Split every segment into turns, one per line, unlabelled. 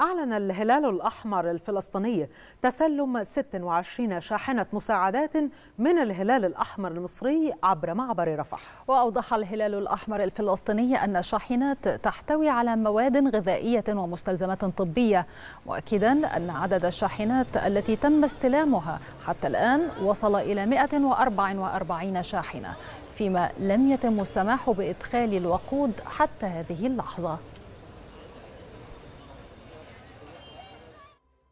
أعلن الهلال الأحمر الفلسطيني تسلم 26 شاحنة مساعدات من الهلال الأحمر المصري عبر معبر رفح وأوضح الهلال الأحمر الفلسطيني أن الشاحنات تحتوي على مواد غذائية ومستلزمات طبية مؤكدا أن عدد الشاحنات التي تم استلامها حتى الآن وصل إلى 144 شاحنة فيما لم يتم السماح بإدخال الوقود حتى هذه اللحظة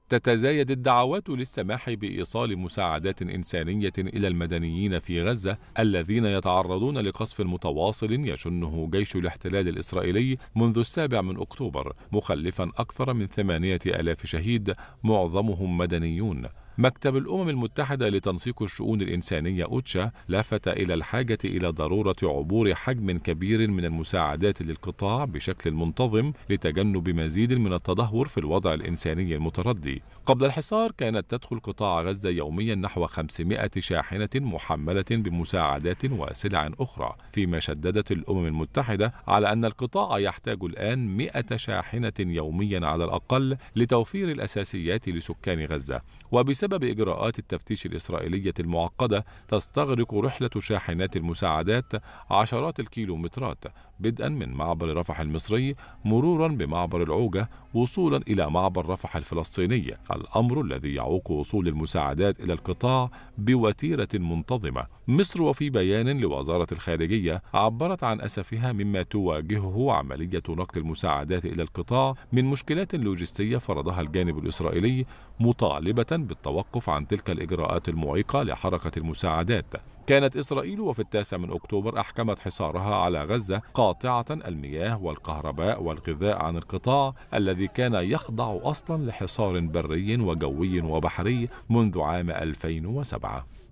تتزايد الدعوات للسماح بايصال مساعدات انسانيه الى المدنيين في غزه الذين يتعرضون لقصف متواصل يشنه جيش الاحتلال الاسرائيلي منذ السابع من اكتوبر مخلفا اكثر من ثمانيه الاف شهيد معظمهم مدنيون مكتب الأمم المتحدة لتنسيق الشؤون الإنسانية أوتشا لفت إلى الحاجة إلى ضرورة عبور حجم كبير من المساعدات للقطاع بشكل منتظم لتجنب مزيد من التدهور في الوضع الإنساني المتردي. قبل الحصار كانت تدخل قطاع غزة يوميا نحو 500 شاحنة محملة بمساعدات وسلع أخرى، فيما شددت الأمم المتحدة على أن القطاع يحتاج الآن 100 شاحنة يوميا على الأقل لتوفير الأساسيات لسكان غزة. وبس بسبب إجراءات التفتيش الإسرائيلية المعقدة تستغرق رحلة شاحنات المساعدات عشرات الكيلومترات بدءا من معبر رفح المصري مرورا بمعبر العوجة وصولا إلى معبر رفح الفلسطيني الأمر الذي يعوق وصول المساعدات إلى القطاع بوتيرة منتظمة مصر وفي بيان لوزارة الخارجية عبرت عن أسفها مما تواجهه عملية نقل المساعدات إلى القطاع من مشكلات لوجستية فرضها الجانب الإسرائيلي مطالبة بالتوقف عن تلك الإجراءات المعيقة لحركة المساعدات كانت إسرائيل وفي التاسع من أكتوبر أحكمت حصارها على غزة قاطعة المياه والكهرباء والغذاء عن القطاع الذي كان يخضع أصلا لحصار بري وجوي وبحري منذ عام 2007